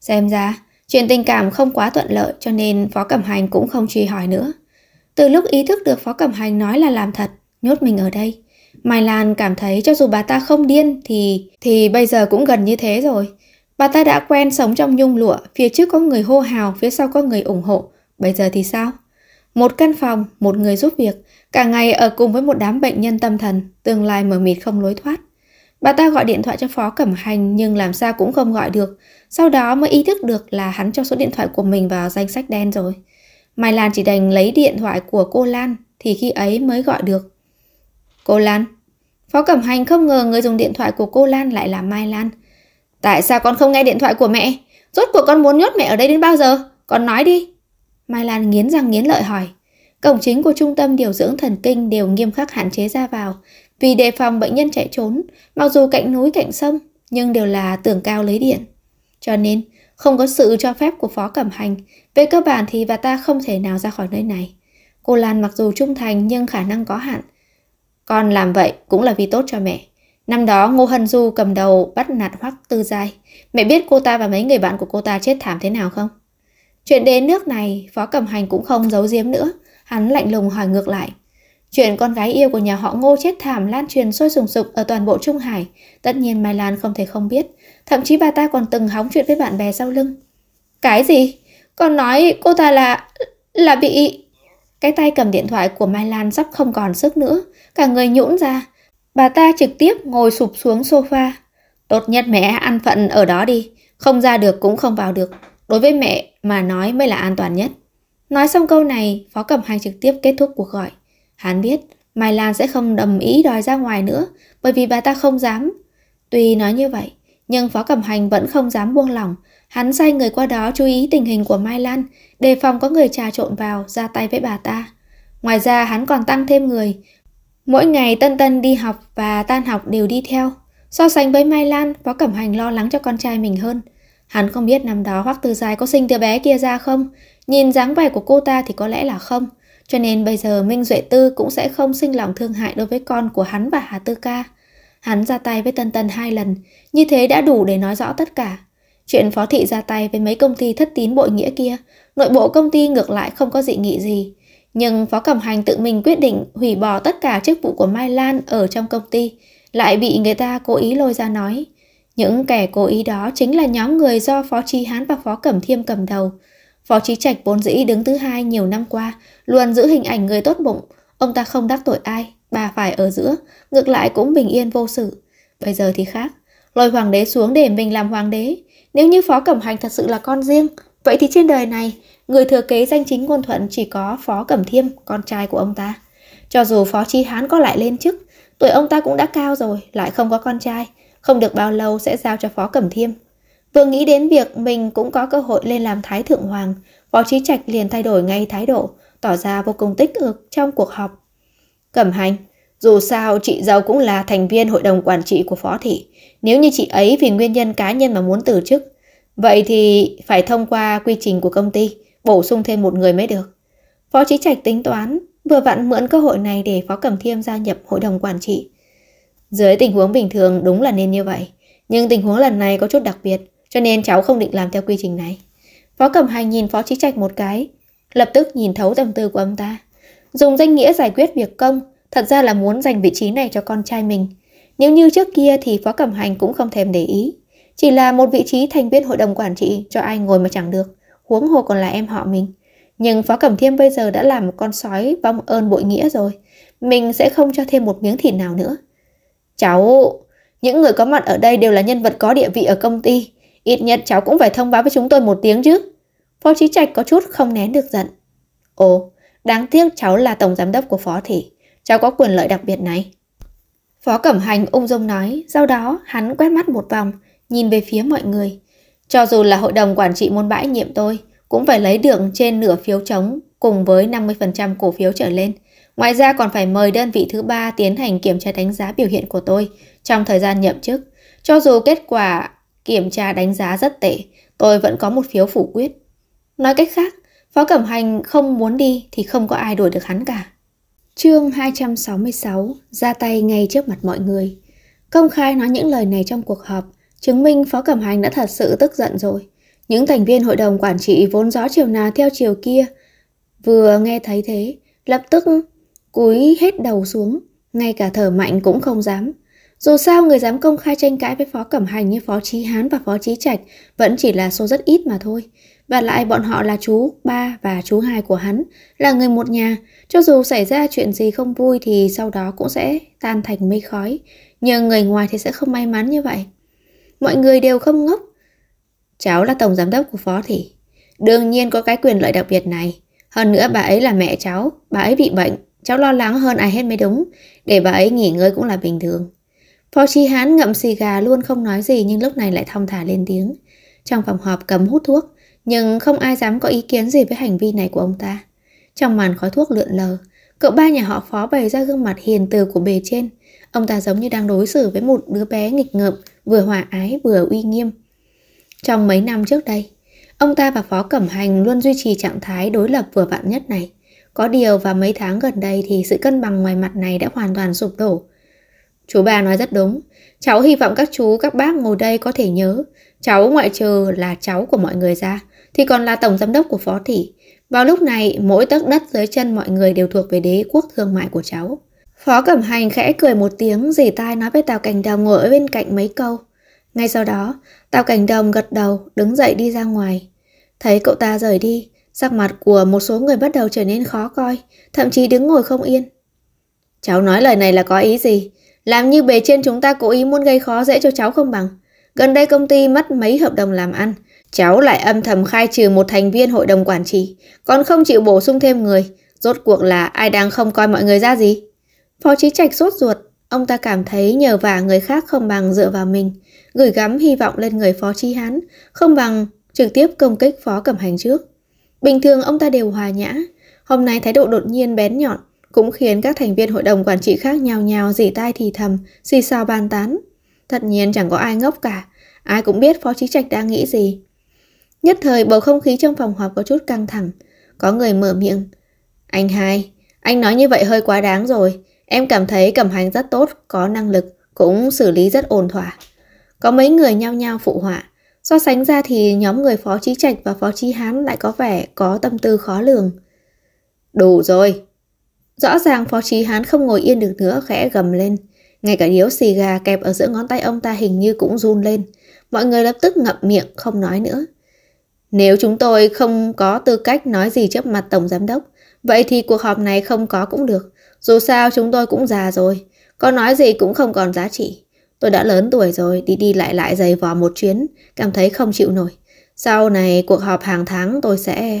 Xem ra, Chuyện tình cảm không quá thuận lợi cho nên Phó Cẩm Hành cũng không truy hỏi nữa. Từ lúc ý thức được Phó Cẩm Hành nói là làm thật, nhốt mình ở đây, Mai Lan cảm thấy cho dù bà ta không điên thì thì bây giờ cũng gần như thế rồi. Bà ta đã quen sống trong nhung lụa, phía trước có người hô hào, phía sau có người ủng hộ, bây giờ thì sao? Một căn phòng, một người giúp việc, cả ngày ở cùng với một đám bệnh nhân tâm thần, tương lai mờ mịt không lối thoát. Bà ta gọi điện thoại cho Phó Cẩm Hành nhưng làm sao cũng không gọi được. Sau đó mới ý thức được là hắn cho số điện thoại của mình vào danh sách đen rồi. Mai Lan chỉ đành lấy điện thoại của cô Lan thì khi ấy mới gọi được. Cô Lan. Phó Cẩm Hành không ngờ người dùng điện thoại của cô Lan lại là Mai Lan. Tại sao con không nghe điện thoại của mẹ? Rốt cuộc con muốn nhốt mẹ ở đây đến bao giờ? Con nói đi. Mai Lan nghiến răng nghiến lợi hỏi. Cổng chính của trung tâm điều dưỡng thần kinh đều nghiêm khắc hạn chế ra vào, vì đề phòng bệnh nhân chạy trốn, mặc dù cạnh núi cạnh sông, nhưng đều là tường cao lấy điện. Cho nên, không có sự cho phép của Phó Cẩm Hành, về cơ bản thì bà ta không thể nào ra khỏi nơi này. Cô Lan mặc dù trung thành nhưng khả năng có hạn. Con làm vậy cũng là vì tốt cho mẹ. Năm đó Ngô Hân Du cầm đầu bắt nạt hoắc tư giai. Mẹ biết cô ta và mấy người bạn của cô ta chết thảm thế nào không? Chuyện đến nước này, Phó Cẩm Hành cũng không giấu giếm nữa. Hắn lạnh lùng hỏi ngược lại. Chuyện con gái yêu của nhà họ Ngô chết thảm lan truyền sôi sùng sục ở toàn bộ Trung Hải. Tất nhiên Mai Lan không thể không biết. Thậm chí bà ta còn từng hóng chuyện với bạn bè sau lưng. Cái gì? Con nói cô ta là... là bị... Cái tay cầm điện thoại của Mai Lan sắp không còn sức nữa. Cả người nhũn ra. Bà ta trực tiếp ngồi sụp xuống sofa. Tốt nhất mẹ ăn phận ở đó đi. Không ra được cũng không vào được. Đối với mẹ mà nói mới là an toàn nhất. Nói xong câu này, Phó Cẩm Hành trực tiếp kết thúc cuộc gọi. Hắn biết Mai Lan sẽ không đầm ý đòi ra ngoài nữa bởi vì bà ta không dám. Tuy nói như vậy, nhưng Phó Cẩm Hành vẫn không dám buông lỏng. Hắn sai người qua đó chú ý tình hình của Mai Lan, đề phòng có người trà trộn vào ra tay với bà ta. Ngoài ra hắn còn tăng thêm người. Mỗi ngày Tân Tân đi học và tan học đều đi theo. So sánh với Mai Lan, Phó Cẩm Hành lo lắng cho con trai mình hơn. Hắn không biết năm đó Hoắc Tư Giai có sinh đứa bé kia ra không, nhìn dáng vẻ của cô ta thì có lẽ là không. Cho nên bây giờ Minh Duệ Tư cũng sẽ không sinh lòng thương hại đối với con của hắn và Hà Tư Ca. Hắn ra tay với Tân Tân hai lần, như thế đã đủ để nói rõ tất cả. Chuyện phó thị ra tay với mấy công ty thất tín bội nghĩa kia, nội bộ công ty ngược lại không có dị nghị gì. Nhưng phó cẩm hành tự mình quyết định hủy bỏ tất cả chức vụ của Mai Lan ở trong công ty, lại bị người ta cố ý lôi ra nói. Những kẻ cố ý đó chính là nhóm người do phó Tri Hán và phó Cẩm Thiêm cầm đầu, Phó Trí Trạch vốn dĩ đứng thứ hai nhiều năm qua, luôn giữ hình ảnh người tốt bụng, ông ta không đắc tội ai, bà phải ở giữa, ngược lại cũng bình yên vô sự. Bây giờ thì khác, lôi hoàng đế xuống để mình làm hoàng đế. Nếu như Phó Cẩm Hành thật sự là con riêng, vậy thì trên đời này, người thừa kế danh chính ngôn thuận chỉ có Phó Cẩm Thiêm, con trai của ông ta. Cho dù Phó Trí Hán có lại lên chức, tuổi ông ta cũng đã cao rồi, lại không có con trai, không được bao lâu sẽ giao cho Phó Cẩm Thiêm Vừa nghĩ đến việc mình cũng có cơ hội lên làm Thái Thượng Hoàng, Võ Trí Trạch liền thay đổi ngay thái độ, tỏ ra vô cùng tích cực trong cuộc họp. Cẩm hành, dù sao chị dâu cũng là thành viên hội đồng quản trị của Phó Thị. Nếu như chị ấy vì nguyên nhân cá nhân mà muốn từ chức, vậy thì phải thông qua quy trình của công ty, bổ sung thêm một người mới được. Phó Trí Trạch tính toán, vừa vặn mượn cơ hội này để Phó Cẩm Thiêm gia nhập hội đồng quản trị. Dưới tình huống bình thường đúng là nên như vậy, nhưng tình huống lần này có chút đặc biệt. Cho nên cháu không định làm theo quy trình này. Phó Cẩm Hành nhìn Phó trí Trạch một cái, lập tức nhìn thấu tâm tư của ông ta. Dùng danh nghĩa giải quyết việc công, thật ra là muốn dành vị trí này cho con trai mình. Nếu như trước kia thì Phó Cẩm Hành cũng không thèm để ý. Chỉ là một vị trí thành viên hội đồng quản trị cho ai ngồi mà chẳng được, huống hồ còn là em họ mình. Nhưng Phó Cẩm Thiêm bây giờ đã làm một con sói vong ơn bội nghĩa rồi. Mình sẽ không cho thêm một miếng thịt nào nữa. Cháu, những người có mặt ở đây đều là nhân vật có địa vị ở công ty. Ít nhất cháu cũng phải thông báo với chúng tôi một tiếng chứ. Phó Chí Trạch có chút không nén được giận. Ồ, đáng tiếc cháu là tổng giám đốc của Phó Thị. Cháu có quyền lợi đặc biệt này. Phó Cẩm Hành ung dung nói, sau đó hắn quét mắt một vòng, nhìn về phía mọi người. Cho dù là hội đồng quản trị môn bãi nhiệm tôi, cũng phải lấy được trên nửa phiếu trống cùng với 50% cổ phiếu trở lên. Ngoài ra còn phải mời đơn vị thứ ba tiến hành kiểm tra đánh giá biểu hiện của tôi trong thời gian nhậm chức. Cho dù kết quả Kiểm tra đánh giá rất tệ, tôi vẫn có một phiếu phủ quyết. Nói cách khác, Phó Cẩm Hành không muốn đi thì không có ai đuổi được hắn cả. Chương 266, ra tay ngay trước mặt mọi người. Công khai nói những lời này trong cuộc họp, chứng minh Phó Cẩm Hành đã thật sự tức giận rồi. Những thành viên hội đồng quản trị vốn gió chiều nào theo chiều kia. Vừa nghe thấy thế, lập tức cúi hết đầu xuống, ngay cả thở mạnh cũng không dám. Dù sao người dám công khai tranh cãi với Phó Cẩm Hành như Phó Trí Hán và Phó Trí Trạch vẫn chỉ là số rất ít mà thôi. Và lại bọn họ là chú ba và chú hai của hắn, là người một nhà. Cho dù xảy ra chuyện gì không vui thì sau đó cũng sẽ tan thành mây khói. Nhưng người ngoài thì sẽ không may mắn như vậy. Mọi người đều không ngốc. Cháu là tổng giám đốc của Phó thì Đương nhiên có cái quyền lợi đặc biệt này. Hơn nữa bà ấy là mẹ cháu, bà ấy bị bệnh. Cháu lo lắng hơn ai hết mới đúng. Để bà ấy nghỉ ngơi cũng là bình thường. Phó Chi Hán ngậm xì gà luôn không nói gì nhưng lúc này lại thong thả lên tiếng. Trong phòng họp cấm hút thuốc, nhưng không ai dám có ý kiến gì với hành vi này của ông ta. Trong màn khói thuốc lượn lờ, cậu ba nhà họ phó bày ra gương mặt hiền từ của bề trên. Ông ta giống như đang đối xử với một đứa bé nghịch ngợm, vừa hòa ái vừa uy nghiêm. Trong mấy năm trước đây, ông ta và phó cẩm hành luôn duy trì trạng thái đối lập vừa vặn nhất này. Có điều vào mấy tháng gần đây thì sự cân bằng ngoài mặt này đã hoàn toàn sụp đổ. Chú bà nói rất đúng. Cháu hy vọng các chú, các bác ngồi đây có thể nhớ. Cháu ngoại trừ là cháu của mọi người ra, thì còn là tổng giám đốc của phó thị. Vào lúc này, mỗi tấc đất dưới chân mọi người đều thuộc về đế quốc thương mại của cháu. Phó Cẩm Hành khẽ cười một tiếng, dì tai nói với Tào Cảnh Đồng ngồi ở bên cạnh mấy câu. Ngay sau đó, Tào Cảnh Đồng gật đầu, đứng dậy đi ra ngoài. Thấy cậu ta rời đi, sắc mặt của một số người bắt đầu trở nên khó coi, thậm chí đứng ngồi không yên. Cháu nói lời này là có ý gì? Làm như bề trên chúng ta cố ý muốn gây khó dễ cho cháu không bằng. Gần đây công ty mất mấy hợp đồng làm ăn, cháu lại âm thầm khai trừ một thành viên hội đồng quản trị, còn không chịu bổ sung thêm người. Rốt cuộc là ai đang không coi mọi người ra gì? Phó Chí Trạch sốt ruột, ông ta cảm thấy nhờ vả người khác không bằng dựa vào mình, gửi gắm hy vọng lên người Phó Chí Hán, không bằng trực tiếp công kích Phó Cẩm Hành trước. Bình thường ông ta đều hòa nhã, hôm nay thái độ đột nhiên bén nhọn, cũng khiến các thành viên hội đồng quản trị khác nhào nhào dỉ tai thì thầm, xì xào bàn tán. thật nhiên chẳng có ai ngốc cả, ai cũng biết Phó Chí Trạch đang nghĩ gì. Nhất thời bầu không khí trong phòng họp có chút căng thẳng, có người mở miệng. Anh hai, anh nói như vậy hơi quá đáng rồi, em cảm thấy Cẩm Hành rất tốt, có năng lực, cũng xử lý rất ổn thỏa. Có mấy người nhao nhao phụ họa, so sánh ra thì nhóm người Phó Chí Trạch và Phó Chí Hán lại có vẻ có tâm tư khó lường. Đủ rồi, Rõ ràng phó trí hán không ngồi yên được nữa khẽ gầm lên. Ngay cả điếu xì gà kẹp ở giữa ngón tay ông ta hình như cũng run lên. Mọi người lập tức ngậm miệng không nói nữa. Nếu chúng tôi không có tư cách nói gì trước mặt Tổng Giám Đốc, vậy thì cuộc họp này không có cũng được. Dù sao chúng tôi cũng già rồi, có nói gì cũng không còn giá trị. Tôi đã lớn tuổi rồi, đi đi lại lại giày vò một chuyến, cảm thấy không chịu nổi. Sau này cuộc họp hàng tháng tôi sẽ...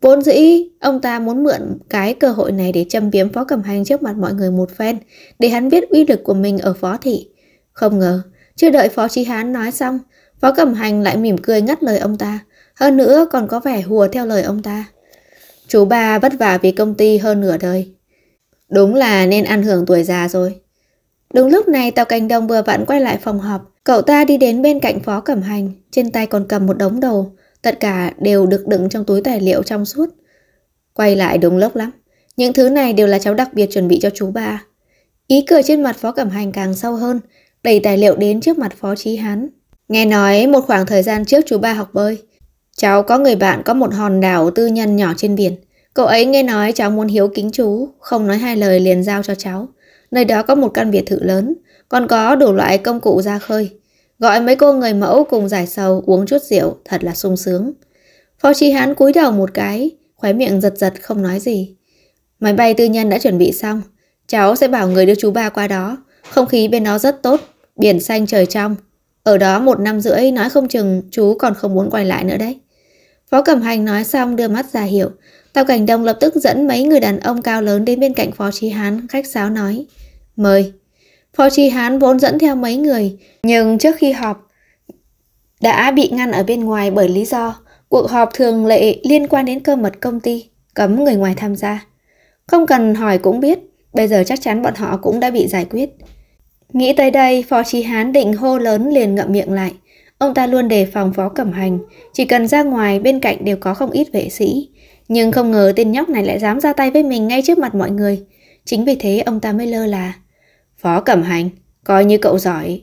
Vốn dĩ, ông ta muốn mượn cái cơ hội này để châm biếm Phó cầm Hành trước mặt mọi người một phen, để hắn biết uy lực của mình ở Phó Thị. Không ngờ, chưa đợi Phó Chí Hán nói xong, Phó cầm Hành lại mỉm cười ngắt lời ông ta, hơn nữa còn có vẻ hùa theo lời ông ta. Chú ba vất vả vì công ty hơn nửa đời. Đúng là nên ăn hưởng tuổi già rồi. Đúng lúc này Tàu Cành Đông vừa vặn quay lại phòng họp, cậu ta đi đến bên cạnh Phó Cẩm Hành, trên tay còn cầm một đống đồ. Tất cả đều được đựng trong túi tài liệu trong suốt. Quay lại đúng lốc lắm. Những thứ này đều là cháu đặc biệt chuẩn bị cho chú ba. Ý cười trên mặt phó cẩm hành càng sâu hơn, đẩy tài liệu đến trước mặt phó trí hán. Nghe nói một khoảng thời gian trước chú ba học bơi. Cháu có người bạn có một hòn đảo tư nhân nhỏ trên biển. Cậu ấy nghe nói cháu muốn hiếu kính chú, không nói hai lời liền giao cho cháu. Nơi đó có một căn biệt thự lớn, còn có đủ loại công cụ ra khơi. Gọi mấy cô người mẫu cùng giải sầu uống chút rượu thật là sung sướng. Phó Chi Hán cúi đầu một cái, khóe miệng giật giật không nói gì. Máy bay tư nhân đã chuẩn bị xong, cháu sẽ bảo người đưa chú ba qua đó. Không khí bên đó rất tốt, biển xanh trời trong. Ở đó một năm rưỡi nói không chừng chú còn không muốn quay lại nữa đấy. Phó Cẩm Hành nói xong đưa mắt ra hiệu. Tàu Cảnh Đông lập tức dẫn mấy người đàn ông cao lớn đến bên cạnh Phó Chi Hán, khách sáo nói. Mời. Phó Tri Hán vốn dẫn theo mấy người, nhưng trước khi họp đã bị ngăn ở bên ngoài bởi lý do cuộc họp thường lệ liên quan đến cơ mật công ty, cấm người ngoài tham gia. Không cần hỏi cũng biết, bây giờ chắc chắn bọn họ cũng đã bị giải quyết. Nghĩ tới đây, Phó Trí Hán định hô lớn liền ngậm miệng lại. Ông ta luôn đề phòng Phó Cẩm Hành, chỉ cần ra ngoài bên cạnh đều có không ít vệ sĩ. Nhưng không ngờ tên nhóc này lại dám ra tay với mình ngay trước mặt mọi người. Chính vì thế ông ta mới lơ là. Phó Cẩm Hành, coi như cậu giỏi.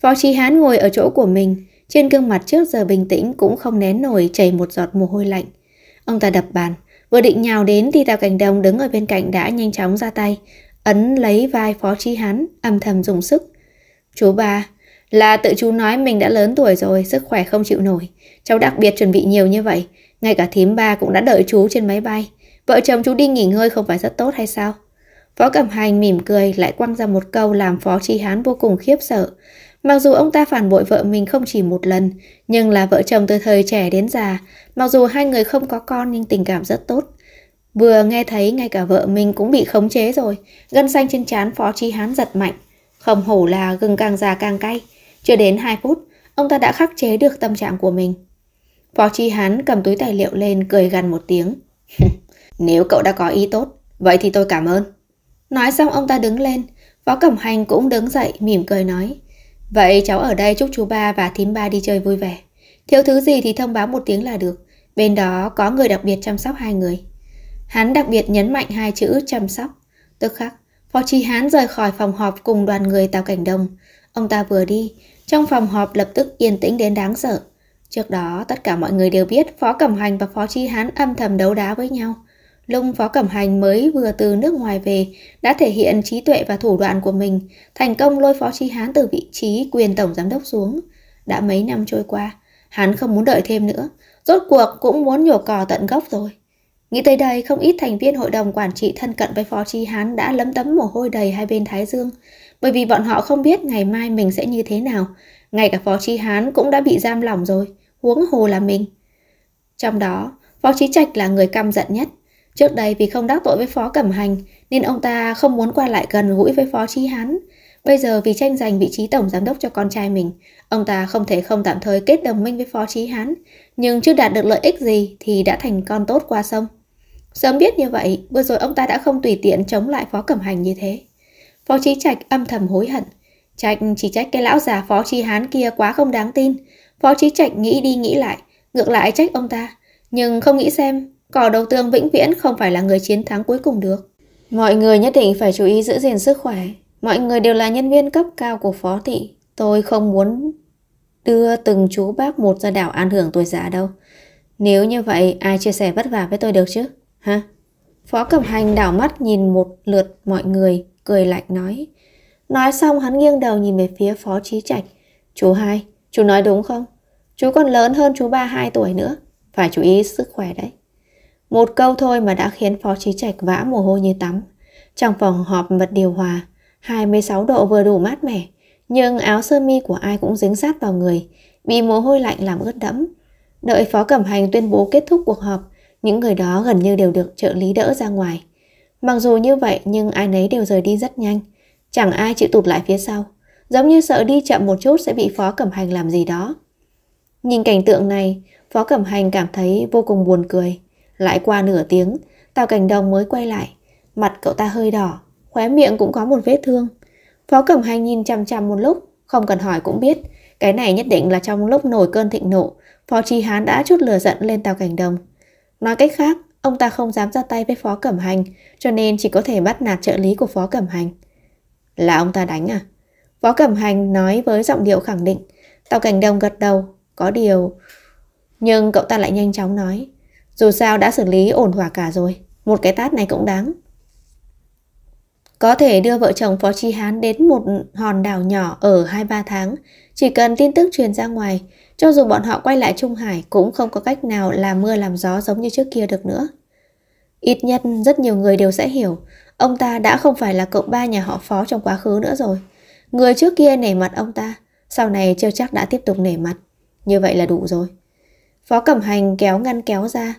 Phó Trí Hán ngồi ở chỗ của mình, trên gương mặt trước giờ bình tĩnh cũng không nén nổi chảy một giọt mồ hôi lạnh. Ông ta đập bàn, vừa định nhào đến thì Tào Cảnh Đồng đứng ở bên cạnh đã nhanh chóng ra tay, ấn lấy vai Phó Trí Hán, âm thầm dùng sức. Chú ba, là tự chú nói mình đã lớn tuổi rồi, sức khỏe không chịu nổi. Cháu đặc biệt chuẩn bị nhiều như vậy, ngay cả thím ba cũng đã đợi chú trên máy bay. Vợ chồng chú đi nghỉ ngơi không phải rất tốt hay sao? Võ Cẩm Hành mỉm cười lại quăng ra một câu làm Phó Tri Hán vô cùng khiếp sợ. Mặc dù ông ta phản bội vợ mình không chỉ một lần, nhưng là vợ chồng từ thời trẻ đến già, mặc dù hai người không có con nhưng tình cảm rất tốt. Vừa nghe thấy ngay cả vợ mình cũng bị khống chế rồi, gân xanh trên trán Phó Tri Hán giật mạnh. Không hổ là gừng càng già càng cay. Chưa đến 2 phút, ông ta đã khắc chế được tâm trạng của mình. Phó Tri Hán cầm túi tài liệu lên cười gần một tiếng. Nếu cậu đã có ý tốt, vậy thì tôi cảm ơn. Nói xong ông ta đứng lên, Võ Cẩm Hành cũng đứng dậy mỉm cười nói. Vậy cháu ở đây chúc chú ba và thím ba đi chơi vui vẻ. Thiếu thứ gì thì thông báo một tiếng là được. Bên đó có người đặc biệt chăm sóc hai người. Hắn đặc biệt nhấn mạnh hai chữ chăm sóc. Tức khắc, Phó chi Hán rời khỏi phòng họp cùng đoàn người Tào Cảnh Đông. Ông ta vừa đi, trong phòng họp lập tức yên tĩnh đến đáng sợ. Trước đó, tất cả mọi người đều biết Phó Cẩm Hành và Phó Chi Hán âm thầm đấu đá với nhau. Lung Phó Cẩm Hành mới vừa từ nước ngoài về đã thể hiện trí tuệ và thủ đoạn của mình, thành công lôi Phó Chí Hán từ vị trí quyền tổng giám đốc xuống. Đã mấy năm trôi qua, hắn không muốn đợi thêm nữa, rốt cuộc cũng muốn nhổ cỏ tận gốc rồi. Nghĩ tới đây, không ít thành viên hội đồng quản trị thân cận với Phó Chí Hán đã lấm tấm mồ hôi đầy hai bên Thái Dương, bởi vì bọn họ không biết ngày mai mình sẽ như thế nào. Ngay cả Phó Chí Hán cũng đã bị giam lỏng rồi, huống hồ là mình. Trong đó, Phó Chí Trạch là người căm giận nhất. Trước đây vì không đắc tội với Phó Cẩm Hành nên ông ta không muốn qua lại gần gũi với Phó Chí Hán. Bây giờ vì tranh giành vị trí tổng giám đốc cho con trai mình, ông ta không thể không tạm thời kết đồng minh với Phó Chí Hán, nhưng chưa đạt được lợi ích gì thì đã thành con tốt qua sông. Sớm biết như vậy, vừa rồi ông ta đã không tùy tiện chống lại Phó Cẩm Hành như thế. Phó Chí Trạch âm thầm hối hận. Trạch chỉ trách cái lão già Phó Chí Hán kia quá không đáng tin. Phó Chí Trạch nghĩ đi nghĩ lại, ngược lại trách ông ta. Nhưng không nghĩ xem Cỏ đầu tương vĩnh viễn không phải là người chiến thắng cuối cùng được. Mọi người nhất định phải chú ý giữ gìn sức khỏe. Mọi người đều là nhân viên cấp cao của phó thị. Tôi không muốn đưa từng chú bác một ra đảo an hưởng tuổi già đâu. Nếu như vậy, ai chia sẻ vất vả với tôi được chứ? Ha? Phó cầm hành đảo mắt nhìn một lượt mọi người, cười lạnh nói. Nói xong hắn nghiêng đầu nhìn về phía phó trí trạch. Chú hai, chú nói đúng không? Chú còn lớn hơn chú ba hai tuổi nữa. Phải chú ý sức khỏe đấy. Một câu thôi mà đã khiến Phó Trí Trạch vã mồ hôi như tắm. Trong phòng họp bật điều hòa, 26 độ vừa đủ mát mẻ, nhưng áo sơ mi của ai cũng dính sát vào người, bị mồ hôi lạnh làm ướt đẫm. Đợi Phó Cẩm Hành tuyên bố kết thúc cuộc họp, những người đó gần như đều được trợ lý đỡ ra ngoài. Mặc dù như vậy nhưng ai nấy đều rời đi rất nhanh, chẳng ai chịu tụt lại phía sau, giống như sợ đi chậm một chút sẽ bị Phó Cẩm Hành làm gì đó. Nhìn cảnh tượng này, Phó Cẩm Hành cảm thấy vô cùng buồn cười. Lại qua nửa tiếng, Tào Cảnh Đồng mới quay lại. Mặt cậu ta hơi đỏ, khóe miệng cũng có một vết thương. Phó Cẩm Hành nhìn chằm chằm một lúc, không cần hỏi cũng biết. Cái này nhất định là trong lúc nổi cơn thịnh nộ, Phó Trí Hán đã chút lửa giận lên Tào Cảnh Đồng. Nói cách khác, ông ta không dám ra tay với Phó Cẩm Hành, cho nên chỉ có thể bắt nạt trợ lý của Phó Cẩm Hành. Là ông ta đánh à? Phó Cẩm Hành nói với giọng điệu khẳng định. Tào Cảnh Đồng gật đầu, có điều... Nhưng cậu ta lại nhanh chóng nói dù sao đã xử lý ổn thỏa cả rồi, một cái tát này cũng đáng. Có thể đưa vợ chồng Phó Chi Hán đến một hòn đảo nhỏ ở 2-3 tháng, chỉ cần tin tức truyền ra ngoài, cho dù bọn họ quay lại Trung Hải cũng không có cách nào làm mưa làm gió giống như trước kia được nữa. Ít nhất rất nhiều người đều sẽ hiểu, ông ta đã không phải là cậu ba nhà họ Phó trong quá khứ nữa rồi. Người trước kia nể mặt ông ta, sau này chưa chắc đã tiếp tục nể mặt. Như vậy là đủ rồi. Phó Cẩm Hành kéo ngăn kéo ra,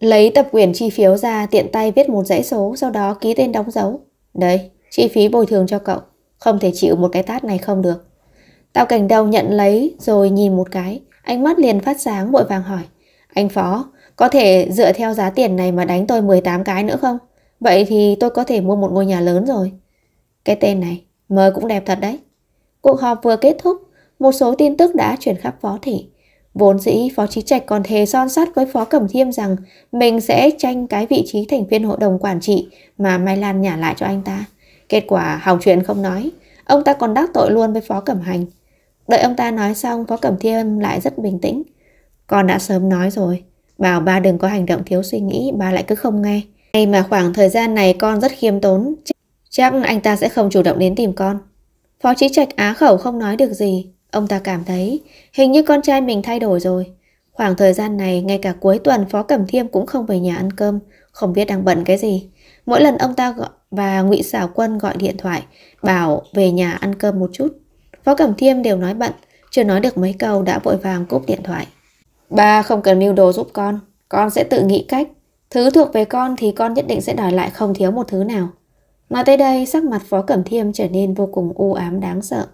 lấy tập quyển chi phiếu ra tiện tay viết một dãy số sau đó ký tên đóng dấu. Đấy, chi phí bồi thường cho cậu, không thể chịu một cái tát này không được. Tào cảnh đầu nhận lấy rồi nhìn một cái, ánh mắt liền phát sáng vội vàng hỏi. Anh Phó, có thể dựa theo giá tiền này mà đánh tôi 18 cái nữa không? Vậy thì tôi có thể mua một ngôi nhà lớn rồi. Cái tên này, mơ cũng đẹp thật đấy. Cuộc họp vừa kết thúc, một số tin tức đã chuyển khắp phó thị. Vốn dĩ Phó Chí Trạch còn thề son sắt với Phó Cẩm Thiêm rằng mình sẽ tranh cái vị trí thành viên hội đồng quản trị mà Mai Lan nhả lại cho anh ta. Kết quả hỏng chuyện không nói, ông ta còn đắc tội luôn với Phó Cẩm Hành. Đợi ông ta nói xong Phó Cẩm Thiêm lại rất bình tĩnh. Con đã sớm nói rồi, bảo ba đừng có hành động thiếu suy nghĩ, ba lại cứ không nghe. Hay mà khoảng thời gian này con rất khiêm tốn, chắc anh ta sẽ không chủ động đến tìm con. Phó Chí Trạch á khẩu không nói được gì, Ông ta cảm thấy hình như con trai mình thay đổi rồi. Khoảng thời gian này ngay cả cuối tuần Phó Cẩm Thiêm cũng không về nhà ăn cơm, không biết đang bận cái gì. Mỗi lần ông ta gọi và Ngụy xảo Quân gọi điện thoại bảo về nhà ăn cơm một chút. Phó Cẩm Thiêm đều nói bận, chưa nói được mấy câu đã vội vàng cúp điện thoại. Ba không cần mưu đồ giúp con, con sẽ tự nghĩ cách. Thứ thuộc về con thì con nhất định sẽ đòi lại không thiếu một thứ nào. Nói tới đây, sắc mặt Phó Cẩm Thiêm trở nên vô cùng u ám đáng sợ.